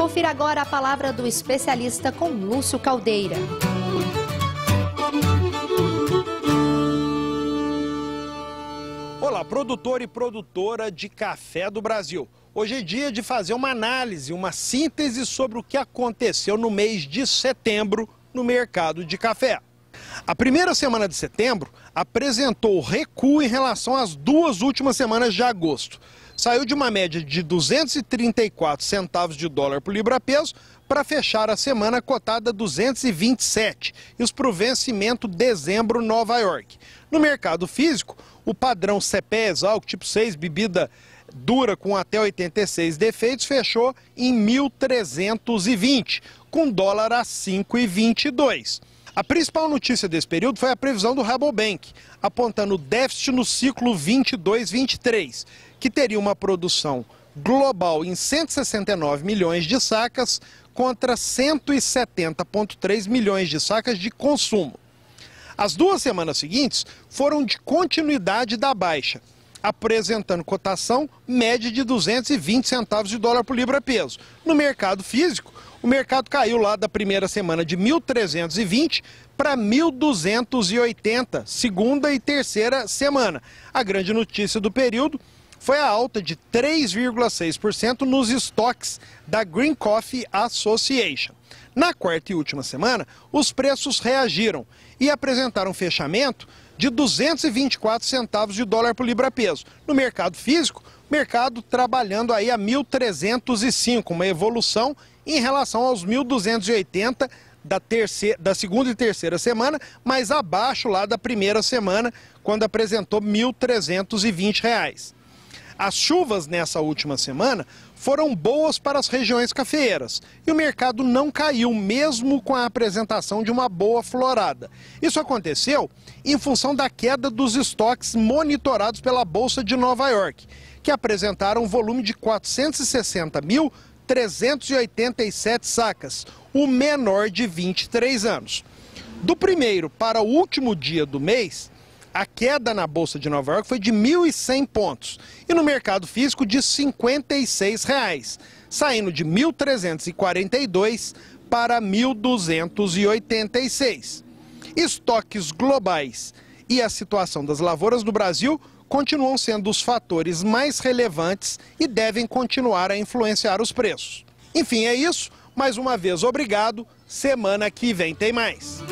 Confira agora a palavra do especialista com Lúcio Caldeira. Olá, produtor e produtora de café do Brasil. Hoje é dia de fazer uma análise, uma síntese sobre o que aconteceu no mês de setembro no mercado de café. A primeira semana de setembro apresentou recuo em relação às duas últimas semanas de agosto. Saiu de uma média de 234 centavos de dólar por libra peso para fechar a semana cotada 227, isso para o vencimento dezembro Nova York. No mercado físico, o padrão CPES, álcool tipo 6, bebida dura com até 86 defeitos, fechou em 1.320, com dólar a 5,22. A principal notícia desse período foi a previsão do Rabobank, apontando déficit no ciclo 22-23, que teria uma produção global em 169 milhões de sacas contra 170,3 milhões de sacas de consumo. As duas semanas seguintes foram de continuidade da baixa, apresentando cotação média de 220 centavos de dólar por libra peso. No mercado físico, o mercado caiu lá da primeira semana de 1.320 para 1.280, segunda e terceira semana. A grande notícia do período foi a alta de 3,6% nos estoques da Green Coffee Association. Na quarta e última semana, os preços reagiram e apresentaram fechamento de 224 centavos de dólar por libra-peso. No mercado físico, mercado trabalhando aí a 1.305, uma evolução em relação aos 1.280 da, terceira, da segunda e terceira semana, mas abaixo lá da primeira semana, quando apresentou R$ 1.320. As chuvas nessa última semana foram boas para as regiões cafeeiras e o mercado não caiu, mesmo com a apresentação de uma boa florada. Isso aconteceu em função da queda dos estoques monitorados pela Bolsa de Nova York, que apresentaram um volume de 460.387 sacas, o menor de 23 anos. Do primeiro para o último dia do mês, a queda na Bolsa de Nova York foi de 1.100 pontos e no mercado físico de R$ 56, reais, saindo de 1.342 para 1.286. Estoques globais e a situação das lavouras do Brasil continuam sendo os fatores mais relevantes e devem continuar a influenciar os preços. Enfim, é isso. Mais uma vez, obrigado. Semana que vem tem mais.